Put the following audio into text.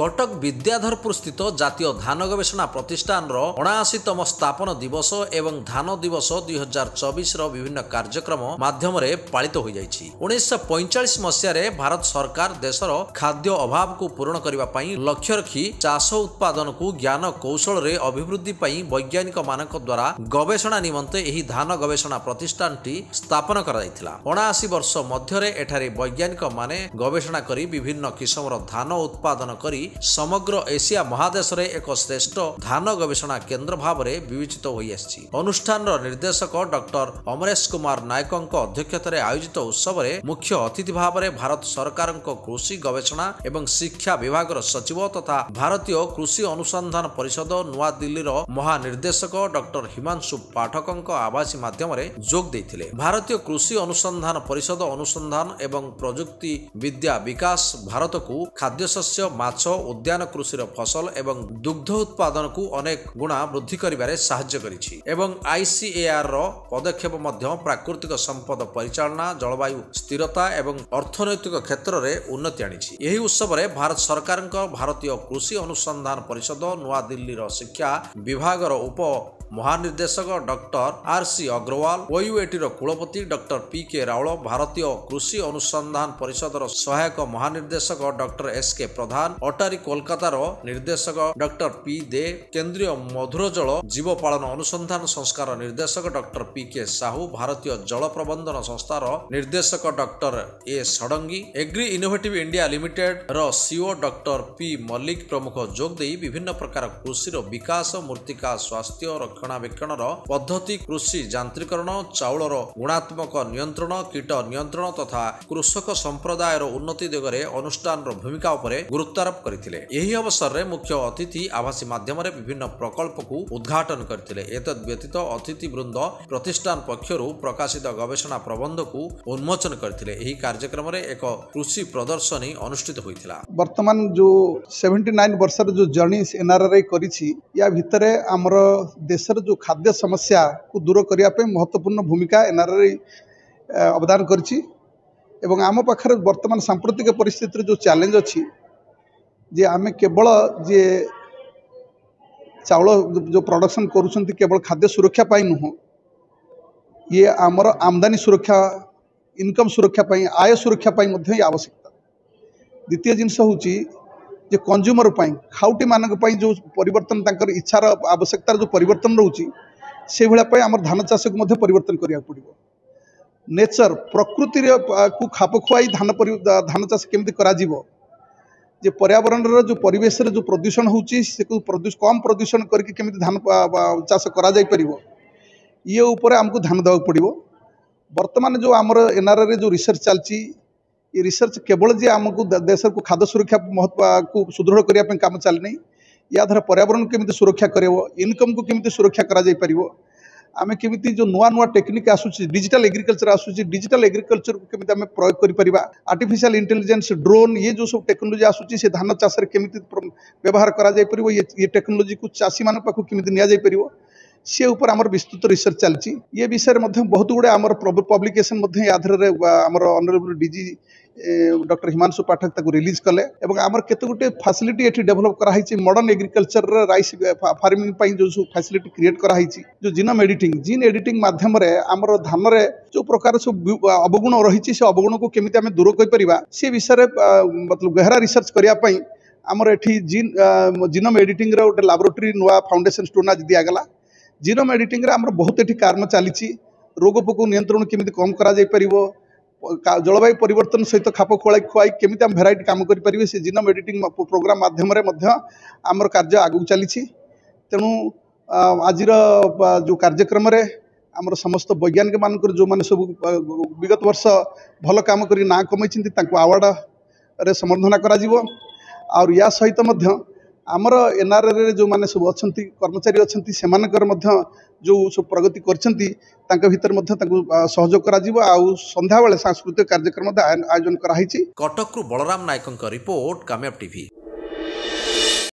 କଟକ ବିଦ୍ୟାଧରପୁର ସ୍ଥିତ ଜାତୀୟ ଧାନ ଗବେଷଣା ପ୍ରତିଷ୍ଠାନର ଅଣାଅଶୀତମ ସ୍ଥାପନ ଦିବସ ଏବଂ ଧାନ ଦିବସ ଦୁଇ ହଜାର ଚବିଶର ବିଭିନ୍ନ କାର୍ଯ୍ୟକ୍ରମ ମାଧ୍ୟମରେ ପାଳିତ ହୋଇଯାଇଛି ଉଣେଇଶହ ପଇଁଚାଳିଶ ମସିହାରେ ଭାରତ ସରକାର ଦେଶର ଖାଦ୍ୟ ଅଭାବକୁ ପୂରଣ କରିବା ପାଇଁ ଲକ୍ଷ୍ୟ ରଖି ଚାଷ ଉତ୍ପାଦନକୁ ଜ୍ଞାନ କୌଶଳରେ ଅଭିବୃଦ୍ଧି ପାଇଁ ବୈଜ୍ଞାନିକମାନଙ୍କ ଦ୍ୱାରା ଗବେଷଣା ନିମନ୍ତେ ଏହି ଧାନ ଗବେଷଣା ପ୍ରତିଷ୍ଠାନଟି ସ୍ଥାପନ କରାଯାଇଥିଲା ଅଣାଅଶୀ ବର୍ଷ ମଧ୍ୟରେ ଏଠାରେ ବୈଜ୍ଞାନିକମାନେ ଗବେଷଣା କରି ବିଭିନ୍ନ କିସମର ଧାନ ଉତ୍ପାଦନ କରି ସମଗ୍ର ଏସିଆ ମହାଦେଶରେ ଏକ ଶ୍ରେଷ୍ଠ ଧାନ ଗବେଷଣା କେନ୍ଦ୍ର ଭାବରେ ବିବେଚିତ ହୋଇଆସିଛି ଅନୁଷ୍ଠାନର ନିର୍ଦ୍ଦେଶକ ଡକ୍ଟର ଅମରେଶ କୁମାର ନାୟକଙ୍କ ଅଧ୍ୟକ୍ଷତାରେ ଆୟୋଜିତ ଉତ୍ସବରେ ମୁଖ୍ୟ ଅତିଥି ଭାବରେ ଭାରତ ସରକାରଙ୍କ କୃଷି ଗବେଷଣା ଏବଂ ଶିକ୍ଷା ବିଭାଗର ସଚିବ ତଥା ଭାରତୀୟ କୃଷି ଅନୁସନ୍ଧାନ ପରିଷଦ ନୂଆଦିଲ୍ଲୀର ମହାନିର୍ଦ୍ଦେଶକ ଡକ୍ଟର ହିମାଂଶୁ ପାଠକଙ୍କ ଆବାସୀ ମାଧ୍ୟମରେ ଯୋଗ ଦେଇଥିଲେ ଭାରତୀୟ କୃଷି ଅନୁସନ୍ଧାନ ପରିଷଦ ଅନୁସନ୍ଧାନ ଏବଂ ପ୍ରଯୁକ୍ତି ବିଦ୍ୟା ବିକାଶ ଭାରତକୁ ଖାଦ୍ୟଶସ୍ୟ ମାଛ ଉଦ୍ୟାନ କୃଷିର ଫସଲ ଏବଂ ଦୁଗ୍ଧ ଉତ୍ପାଦନକୁ ଅନେକ ଗୁଣା ବୃଦ୍ଧି କରିବାରେ ସାହାଯ୍ୟ କରିଛି ଏବଂ ଆଇସିଏଆର୍ର ପଦକ୍ଷେପ ମଧ୍ୟ ପ୍ରାକୃତିକ ସମ୍ପଦ ପରିଚାଳନା ଜଳବାୟୁ ସ୍ଥିରତା ଏବଂ ଅର୍ଥନୈତିକ କ୍ଷେତ୍ରରେ ଉନ୍ନତି ଆଣିଛି ଏହି ଉତ୍ସବରେ ଭାରତ ସରକାରଙ୍କ ଭାରତୀୟ କୃଷି ଅନୁସନ୍ଧାନ ପରିଷଦ ନୂଆଦିଲ୍ଲୀର ଶିକ୍ଷା ବିଭାଗର ଉପ महानिर्देशक डरसी अग्रवा ओयुटी कुलपति डक्टर पिक राउल भारतीय कृषि अनुसन्धान परिषद र सहायक महानिर्देशक डक्टर एसके प्रधान अटारी कोलकतार निर्देशक पी दे केन्द्रीय मधुर जल जीव निर्देशक डक्टर पिके साहू भारतीय जल प्रबन्धन संस्थान निर्देशक ए एडङ्गी एग्री इनोभेट इंडिया लिमिटेड र सिओ पी पिमल्क प्रमुख जोदे विभिन्न प्रकार कृषि र वकास मूर्तिका स्वास्थ्य र ରକ୍ଷଣାବେକ୍ଷଣର ପଦ୍ଧତି କୃଷି ଯାନ୍ତ୍ରିକରଣ ଚାଉଳର ଗୁଣାତ୍ମକ ନିୟନ୍ତ୍ରଣ କୀଟ ନିୟନ୍ତ୍ରଣ ତଥା କୃଷକ ସମ୍ପ୍ରଦାୟର ଉନ୍ନତି ଦିଗରେ ଅନୁଷ୍ଠାନର ଭୂମିକା ଉପରେ ଗୁରୁତ୍ୱାରୋପ କରିଥିଲେ ଏହି ଅବସରରେ ମୁଖ୍ୟ ଅତିଥି ଆଭାସୀ ମାଧ୍ୟମରେ ବିଭିନ୍ନ ପ୍ରକଳ୍ପକୁ ଉଦ୍ଘାଟନ କରିଥିଲେ ଏତଦ୍ ବ୍ୟତୀତ ଅତିଥି ବୃନ୍ଦ ପ୍ରତିଷ୍ଠାନ ପକ୍ଷରୁ ପ୍ରକାଶିତ ଗବେଷଣା ପ୍ରବନ୍ଧକୁ ଉନ୍ମୋଚନ କରିଥିଲେ ଏହି କାର୍ଯ୍ୟକ୍ରମରେ ଏକ କୃଷି ପ୍ରଦର୍ଶନୀ ଅନୁଷ୍ଠିତ ହୋଇଥିଲା ବର୍ତ୍ତମାନ ଯେଉଁ ସେଭେଣ୍ଟି ନାଇନ୍ ବର୍ଷର ଯେଉଁ ଜର୍ଣ୍ଣି ଏନ୍ଆର୍ଆର୍ଆଇ କରିଛି ୟା ଭିତରେ ଆମର ଦେଶ ओडिशा जो खाद्य समस्या को दूर करने महत्वपूर्ण भूमिका एनआरआर अवदान कर आम पाखे वर्तमान सांप्रतिक परिस्थिति जो चैलेंज अच्छी जे आम केवल जे चाउल जो प्रडक्शन करवल खाद्य सुरक्षापी नुह ये आमर आमदानी सुरक्षा इनकम सुरक्षा आय सुरक्षा आवश्यकता द्वितीय जिनस हूँ जो कंज्यूमर पर खाउटी मानक जो पर इच्छार आवश्यकतार जो पर धान चाष को पड़ो नेचर प्रकृति को खाप खुआई धान धान चाष केमी जे पर्यावरण जो परेश प्रदूषण होदूष कम प्रदूषण करमी धान चाष कर ये आमको ध्यान देवाक पड़ो बर्तमान जो आम एनआर जो रिसर्च चलती ये रिसर्च केवल जे आम को देश को खाद्य सुरक्षा महत्व को सुदृढ़ करने काम चलने या द्वारा पर्यावरण केमी सुरक्षा कर इनकम को कमी सुरक्षा करें केमी जो नुआ नुआ टेक्निक आसूरी डिजिटाल एग्रिकलचर आसूची डिजिटाल एग्रिकलचर को कमी आम प्रयोग करफिसील इंटेलीजेन्स ड्रोन ये जो सब टेक्नोलोजी आसूरी से धान चाषे केमी व्यवहार ये करेक्नोलोजी को चाषी मानक निपर सी उपर आम विस्तृत रिसर्च चलती ये विषय में बहुत गुड़े आम पब्लिकेसन या आमर honourable DG doctor Himanshu Pathak release कले आमर केत फैसिलिटी ये डेभलप कराई मडर्न एग्रिकलचर रईस फार्मिंग जो सब फैसिलिट क्रिएट कराई जो जिनम एडिट जीन एडिट मध्यम आमर धान जो प्रकार सब अवगुण रही से अवगुण को केमी आम दूर कर मतलब गहरा रिसर्च करने आमर एटी जीन जिनम एडिटिंग गोटे लाबोरेटरी नुआ फाउंडेसन स्टोना जदि आगला ଜିନୋମ୍ ଏଡିଟିଂରେ ଆମର ବହୁତ ଏଠି କାମ ଚାଲିଛି ରୋଗ ପୋକ ନିୟନ୍ତ୍ରଣ କେମିତି କମ୍ କରାଯାଇପାରିବ ଜଳବାୟୁ ପରିବର୍ତ୍ତନ ସହିତ ଖାପ ଖୁଆଇ ଖୁଆଇ କେମିତି ଆମେ ଭେରାଇଟି କାମ କରିପାରିବେ ସେ ଜିନୋମ୍ ଏଡିଟିଂ ପ୍ରୋଗ୍ରାମ୍ ମାଧ୍ୟମରେ ମଧ୍ୟ ଆମର କାର୍ଯ୍ୟ ଆଗକୁ ଚାଲିଛି ତେଣୁ ଆଜିର ଯେଉଁ କାର୍ଯ୍ୟକ୍ରମରେ ଆମର ସମସ୍ତ ବୈଜ୍ଞାନିକମାନଙ୍କର ଯେଉଁମାନେ ସବୁ ବିଗତ ବର୍ଷ ଭଲ କାମ କରି ନାଁ କମାଇଛନ୍ତି ତାଙ୍କୁ ଆୱାର୍ଡ଼ରେ ସମ୍ବର୍ଦ୍ଧନା କରାଯିବ ଆଉ ୟା ସହିତ ମଧ୍ୟ ଆମର ଏନ୍ଆର୍ଆଇରେ ଯେଉଁମାନେ ସବୁ ଅଛନ୍ତି କର୍ମଚାରୀ ଅଛନ୍ତି ସେମାନଙ୍କର ମଧ୍ୟ ଯେଉଁ ସବୁ ପ୍ରଗତି କରିଛନ୍ତି ତାଙ୍କ ଭିତରେ ମଧ୍ୟ ତାଙ୍କୁ ସହଯୋଗ କରାଯିବ ଆଉ ସନ୍ଧ୍ୟାବେଳେ ସାଂସ୍କୃତିକ କାର୍ଯ୍ୟକ୍ରମ ମଧ୍ୟ ଆୟୋଜନ କରାହୋଇଛି କଟକରୁ ବଳରାମ ନାୟକଙ୍କ ରିପୋର୍ଟ କାମ୍ୟାପ ଟିଭି